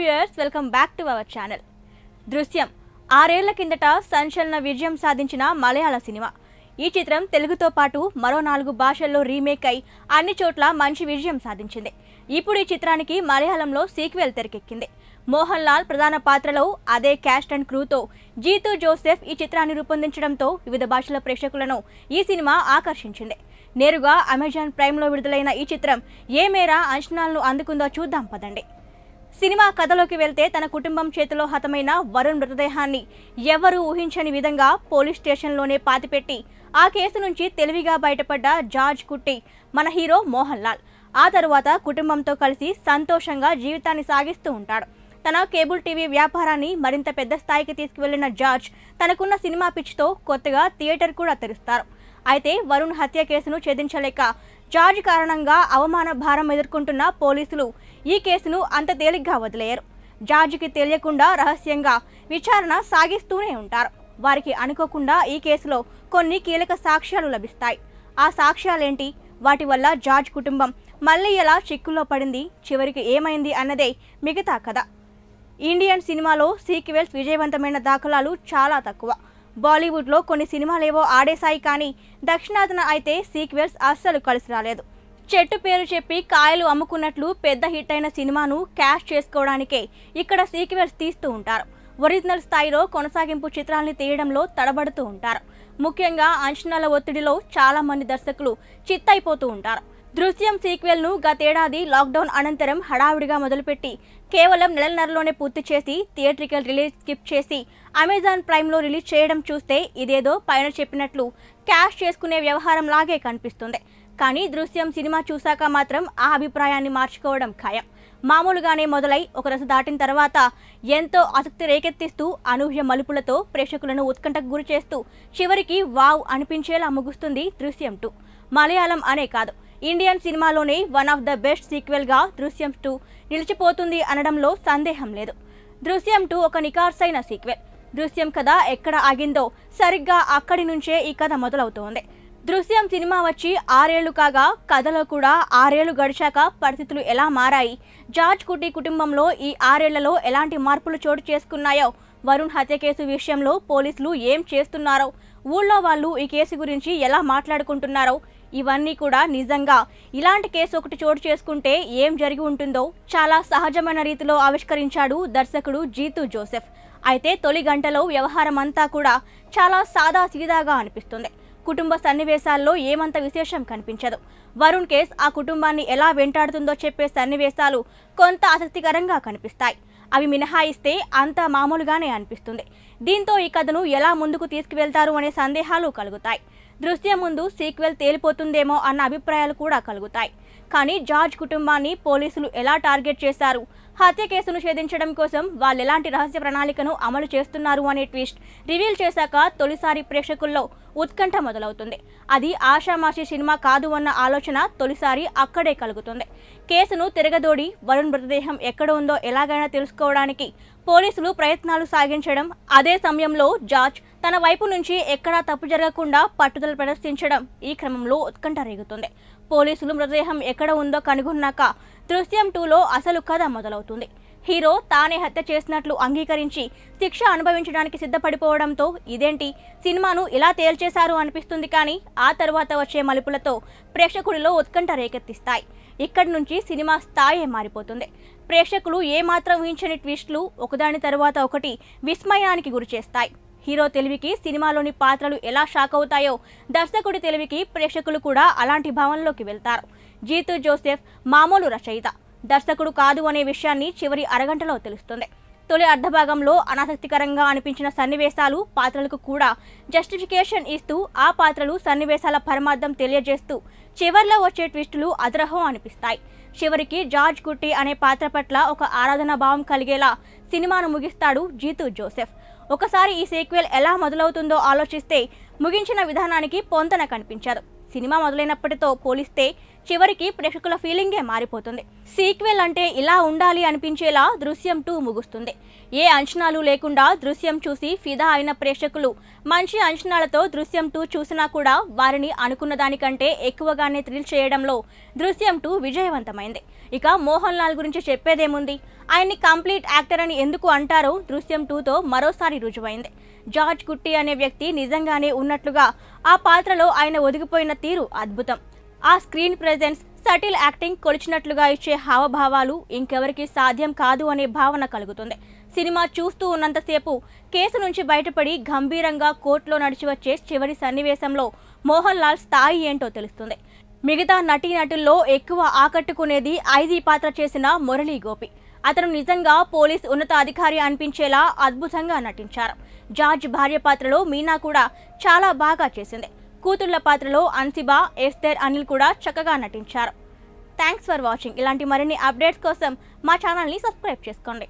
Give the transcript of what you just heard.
viewers welcome back to our channel Drishyam ఆరేళ్ల కిందట సంచలన విజయం సాధించిన మలయాళ సినిమా ఈ చిత్రం తెలుగుతో పాటు మరో నాలుగు భాషల్లో రీమేక్ అయి అన్ని చోట్ల మంచి విజయం సాధించింది ఇప్పుడు ఈ చిత్రానికి మలయాళంలో సీక్వెల్ తెరకెక్కింది మోహన్ లాల్ ప్రధాన పాత్రలో అదే క్యాస్ట్ అండ్ క్రూతో జీతు జోసెఫ్ ఈ చిత్రాన్ని రూపొందించడంతో వివిధ భాషల ప్రేక్షకులను ఈ సినిమా ఆకర్షించింది నేరుగా అమెజాన్ ప్రైమ్లో విడుదలైన ఈ చిత్రం ఏ మేర అంచనాలను అందుకుందో చూద్దాం పదండి సినిమా కథలోకి వెళ్తే తన కుటుంబం చేతిలో హతమైన వరుణ్ మృతదేహాన్ని ఎవరూ ఊహించని విధంగా పోలీస్ స్టేషన్లోనే పాతిపెట్టి ఆ కేసు నుంచి తెలివిగా బయటపడ్డ జార్జ్ కుట్టి మన హీరో మోహన్ లాల్ ఆ తరువాత కుటుంబంతో కలిసి సంతోషంగా జీవితాన్ని సాగిస్తూ ఉంటాడు తన కేబుల్ టీవీ వ్యాపారాన్ని మరింత పెద్ద స్థాయికి తీసుకువెళ్లిన జార్జ్ తనకున్న సినిమా పిచ్చితో కొత్తగా థియేటర్ కూడా తెరుస్తారు అయితే వరుణ్ హత్య కేసును ఛేదించలేక చార్జ్ కారణంగా అవమాన భారం ఎదుర్కొంటున్న పోలీసులు ఈ కేసును అంత తేలిగ్గా వదిలేయరు జార్జికి తెలియకుండా రహస్యంగా విచారణ సాగిస్తూనే ఉంటారు వారికి అనుకోకుండా ఈ కేసులో కొన్ని కీలక సాక్ష్యాలు లభిస్తాయి ఆ సాక్ష్యాలేంటి వాటి వల్ల జార్జ్ కుటుంబం మళ్ళీ ఎలా చిక్కుల్లో పడింది చివరికి ఏమైంది అన్నదే మిగతా కథ ఇండియన్ సినిమాలో సీక్వెల్స్ విజయవంతమైన దాఖలాలు చాలా తక్కువ బాలీవుడ్లో కొన్ని సినిమాలేవో ఆడేశాయి కానీ దక్షిణాదిన అయితే సీక్వెల్స్ అస్సలు కలిసి రాలేదు చెట్టు పేరు చెప్పి కాయలు అమ్ముకున్నట్లు పెద్ద హిట్ అయిన సినిమాను క్యాష్ చేసుకోవడానికే ఇక్కడ సీక్వెల్స్ తీస్తూ ఉంటారు ఒరిజినల్ స్థాయిలో కొనసాగింపు చిత్రాల్ని తీయడంలో తడబడుతూ ఉంటారు ముఖ్యంగా అంచనాల ఒత్తిడిలో చాలామంది దర్శకులు చిత్తైపోతూ ఉంటారు దృశ్యం సీక్వెల్ను గతేడాది లాక్డౌన్ అనంతరం హడావిడిగా మొదలుపెట్టి కేవలం నెలన్నరలోనే పూర్తి చేసి థియేట్రికల్ రిలీజ్ స్కిప్ చేసి అమెజాన్ ప్రైమ్లో రిలీజ్ చేయడం చూస్తే ఇదేదో పైన చెప్పినట్లు క్యాష్ చేసుకునే వ్యవహారం లాగే కనిపిస్తుంది కానీ దృశ్యం సినిమా చూశాక మాత్రం ఆ అభిప్రాయాన్ని మార్చుకోవడం ఖాయం మామూలుగానే మొదలై ఒక రస దాటిన తర్వాత ఎంతో ఆసక్తి రేకెత్తిస్తూ అనూహ్య మలుపులతో ప్రేక్షకులను ఉత్కంఠకు గురి చేస్తూ చివరికి వావ్ అనిపించేలా ముగుస్తుంది దృశ్యం టూ మలయాళం అనే కాదు ఇండియన్ సినిమాలోనే వన్ ఆఫ్ ద బెస్ట్ సీక్వెల్గా దృశ్యం టూ నిలిచిపోతుంది అనడంలో సందేహం లేదు దృశ్యం టూ ఒక నికార్సైన సీక్వెల్ దృశ్యం కథ ఎక్కడ ఆగిందో సరిగ్గా అక్కడి నుంచే ఈ కథ మొదలవుతోంది దృశ్యం సినిమా వచ్చి ఆరేళ్లు కాగా కథలో కూడా ఆరేళ్లు గడిచాక పరిస్థితులు ఎలా మారాయి జార్జ్ కుటీ కుటుంబంలో ఈ ఆరేళ్లలో ఎలాంటి మార్పులు చోటు చేసుకున్నాయో వరుణ్ హత్య కేసు విషయంలో పోలీసులు ఏం చేస్తున్నారో ఊళ్ళో వాళ్ళు ఈ కేసు గురించి ఎలా మాట్లాడుకుంటున్నారో ఇవన్నీ కూడా నిజంగా ఇలాంటి కేసు ఒకటి చోటు చేసుకుంటే ఏం జరిగి ఉంటుందో చాలా సహజమైన రీతిలో ఆవిష్కరించాడు దర్శకుడు జీతు జోసెఫ్ అయితే తొలి గంటలో వ్యవహారం అంతా కూడా చాలా సాదా సీదాగా అనిపిస్తుంది కుటుంబ సన్నివేశాల్లో ఏమంత విశేషం కనిపించదు వరుణ్ కేస్ ఆ కుటుంబాన్ని ఎలా వెంటాడుతుందో చెప్పే సన్నివేశాలు కొంత ఆసక్తికరంగా కనిపిస్తాయి అవి మినహాయిస్తే అంతా మామూలుగానే అనిపిస్తుంది దీంతో ఈ కథను ఎలా ముందుకు తీసుకువెళ్తారు అనే సందేహాలు కలుగుతాయి దృశ్యం ముందు సీక్వెల్ తేలిపోతుందేమో అన్న అభిప్రాయాలు కూడా కలుగుతాయి కానీ జార్జ్ కుటుంబాన్ని పోలీసులు ఎలా టార్గెట్ చేశారు హత్య కేసును ఛేదించడం కోసం వాళ్ళు ఎలాంటి రహస్య ప్రణాళికను అమలు చేస్తున్నారు అనే ట్విస్ట్ రివీల్ చేశాక తొలిసారి ప్రేక్షకుల్లో ఉత్కంఠ మొదలవుతుంది అది ఆషామాషి సినిమా కాదు అన్న ఆలోచన తొలిసారి అక్కడే కలుగుతుంది కేసును తిరగదోడి వరుణ్ మృతదేహం ఎక్కడ ఉందో ఎలాగైనా తెలుసుకోవడానికి పోలీసులు ప్రయత్నాలు సాగించడం అదే సమయంలో జార్జ్ తన వైపు నుంచి ఎక్కడా తప్పు జరగకుండా పట్టుదల ప్రదర్శించడం ఈ క్రమంలో ఉత్కంఠ రేగుతుంది పోలీసులు మృతదేహం ఎక్కడ ఉందో కనుగొన్నాక దృశ్యం టూలో అసలు కథ మొదలవుతుంది హీరో తానే హత్య చేసినట్లు అంగీకరించి శిక్ష అనుభవించడానికి సిద్ధపడిపోవడంతో ఇదేంటి సినిమాను ఇలా తేల్చేశారు అనిపిస్తుంది కానీ ఆ తర్వాత వచ్చే మలుపులతో ప్రేక్షకుడిలో ఉత్కంఠ రేకెత్తిస్తాయి ఇక్కడి నుంచి సినిమా స్థాయి మారిపోతుంది ప్రేక్షకులు ఏమాత్రం ఊహించని ట్విస్టులు ఒకదాని తర్వాత ఒకటి విస్మయానికి గురిచేస్తాయి హీరో తెలివికి సినిమాలోని పాత్రలు ఎలా షాక్ అవుతాయో దర్శకుడి తెలివికి ప్రేక్షకులు కూడా అలాంటి భావనలోకి వెళ్తారు జీతు జోసెఫ్ మామూలు రచయిత దర్శకుడు కాదు అనే విషయాన్ని చివరి అరగంటలో తెలుస్తుంది తొలి అర్ధభాగంలో అనాసక్తికరంగా అనిపించిన సన్నివేశాలు పాత్రలకు కూడా జస్టిఫికేషన్ ఇస్తూ ఆ పాత్రలు సన్నివేశాల పరమార్థం తెలియజేస్తూ చివర్లో వచ్చే ట్విస్టులు అదరహం అనిపిస్తాయి చివరికి జార్జ్ గుట్టి అనే పాత్ర పట్ల ఒక ఆరాధనా భావం కలిగేలా సినిమాను ముగిస్తాడు జీతు జోసెఫ్ ఒకసారి ఈ సీక్వెల్ ఎలా మొదలవుతుందో ఆలోచిస్తే ముగించిన విధానానికి పొంతన కనిపించదు సినిమా మొదలైనప్పటితో పోలిస్తే చివరికి ప్రేక్షకుల ఫీలింగే మారిపోతుంది సీక్వెల్ అంటే ఇలా ఉండాలి అనిపించేలా దృశ్యం టూ ముగుస్తుంది ఏ అంచనాలు లేకుండా దృశ్యం చూసి ఫిదా అయిన ప్రేక్షకులు మంచి అంచనాలతో దృశ్యం టూ చూసినా కూడా వారిని అనుకున్న దానికంటే ఎక్కువగానే థ్రిల్ చేయడంలో దృశ్యం టూ విజయవంతమైంది ఇక మోహన్ లాల్ గురించి చెప్పేదేముంది ఆయన్ని కంప్లీట్ యాక్టర్ అని ఎందుకు అంటారో దృశ్యం టూతో మరోసారి రుజువైంది జార్జ్ కుట్టి అనే వ్యక్తి నిజంగానే ఉన్నట్లుగా ఆ పాత్రలో ఆయన ఒదిగిపోయిన తీరు అద్భుతం ఆ స్క్రీన్ ప్రెజెన్స్ సటిల్ యాక్టింగ్ కొలిచినట్లుగా ఇచ్చే హావభావాలు ఇంకెవరికి సాధ్యం కాదు అనే భావన కలుగుతుంది సినిమా చూస్తూ ఉన్నంతసేపు కేసు నుంచి బయటపడి గంభీరంగా కోర్టులో నడిచి వచ్చే చివరి సన్నివేశంలో మోహన్ లాల్ స్థాయి ఏంటో తెలుస్తుంది మిగతా నటీ నటుల్లో ఎక్కువ ఆకట్టుకునేది ఐజీ పాత్ర చేసిన మురళీ గోపి అతను నిజంగా పోలీస్ ఉన్నతాధికారి అనిపించేలా అద్భుతంగా నటించారు జార్జ్ భార్య పాత్రలో మీనా కూడా చాలా బాగా చేసింది కూతుళ్ల పాత్రలో అన్సిబా ఎస్తేర్ అనిల్ కూడా చక్కగా నటించారు థ్యాంక్స్ ఫర్ వాచింగ్ ఇలాంటి మరిన్ని అప్డేట్స్ కోసం మా ఛానల్ని సబ్స్క్రైబ్ చేసుకోండి